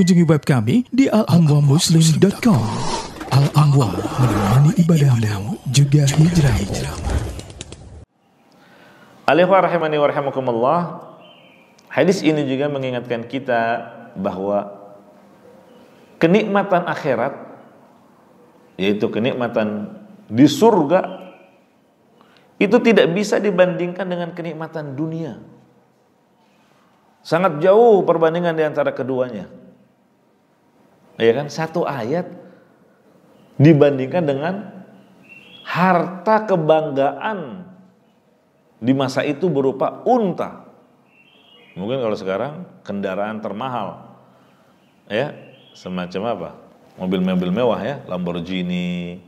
kunjungi web kami di alamwamuslim.com. Al-Amwa menemani ibadahmu juga hijrahmu. Alifah rahimani wa rahimakumullah. Hadis ini juga mengingatkan kita bahwa kenikmatan akhirat yaitu kenikmatan di surga itu tidak bisa dibandingkan dengan kenikmatan dunia. Sangat jauh perbandingan di antara keduanya ya kan satu ayat dibandingkan dengan harta kebanggaan di masa itu berupa unta mungkin kalau sekarang kendaraan termahal ya semacam apa mobil-mobil mewah ya Lamborghini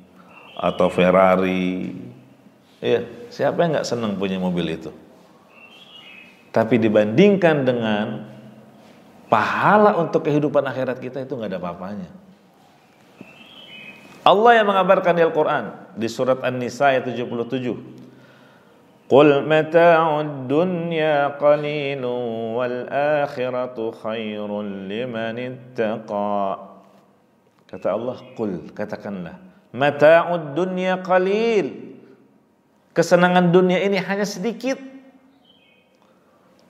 atau Ferrari ya siapa yang nggak senang punya mobil itu tapi dibandingkan dengan pahala untuk kehidupan akhirat kita itu nggak ada apa-apanya. Allah yang mengabarkan di Al-Quran di surat An-Nisa ayat 77. Qul mata'ud dunya qalilu wal akhiratu khairun liman ittaqa. Kata Allah, Qul, katakanlah. Mata'ud dunya qalil. Kesenangan dunia ini hanya sedikit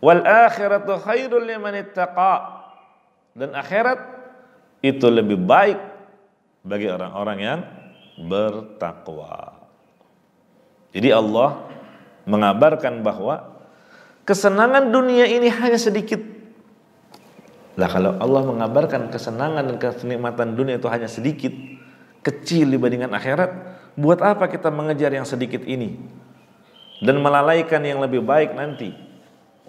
Wal akhiratu khairul liman ittaqa. Dan akhirat itu lebih baik bagi orang-orang yang bertakwa. Jadi Allah mengabarkan bahwa kesenangan dunia ini hanya sedikit. Lah kalau Allah mengabarkan kesenangan dan kenikmatan dunia itu hanya sedikit, kecil dibandingkan akhirat, buat apa kita mengejar yang sedikit ini dan melalaikan yang lebih baik nanti?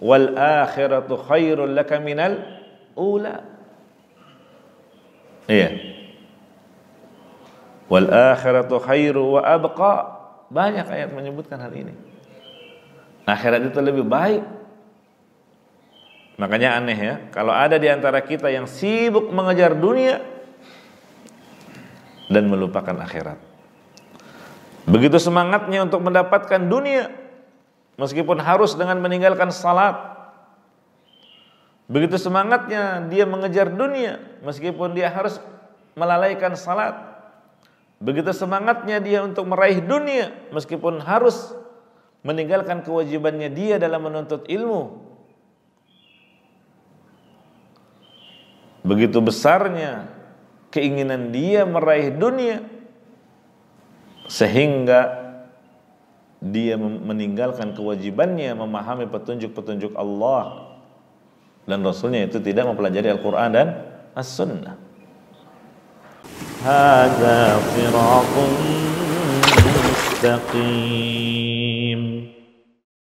wal akhiratu khairul laka minal ula iya wal akhiratu khairu wa abqa banyak ayat menyebutkan hal ini akhirat itu lebih baik makanya aneh ya kalau ada di antara kita yang sibuk mengejar dunia dan melupakan akhirat begitu semangatnya untuk mendapatkan dunia meskipun harus dengan meninggalkan salat. Begitu semangatnya dia mengejar dunia meskipun dia harus melalaikan salat. Begitu semangatnya dia untuk meraih dunia meskipun harus meninggalkan kewajibannya dia dalam menuntut ilmu. Begitu besarnya keinginan dia meraih dunia sehingga dia meninggalkan kewajibannya memahami petunjuk-petunjuk Allah dan Rasulnya itu tidak mempelajari Al-Quran dan As-Sunnah. Hada mustaqim.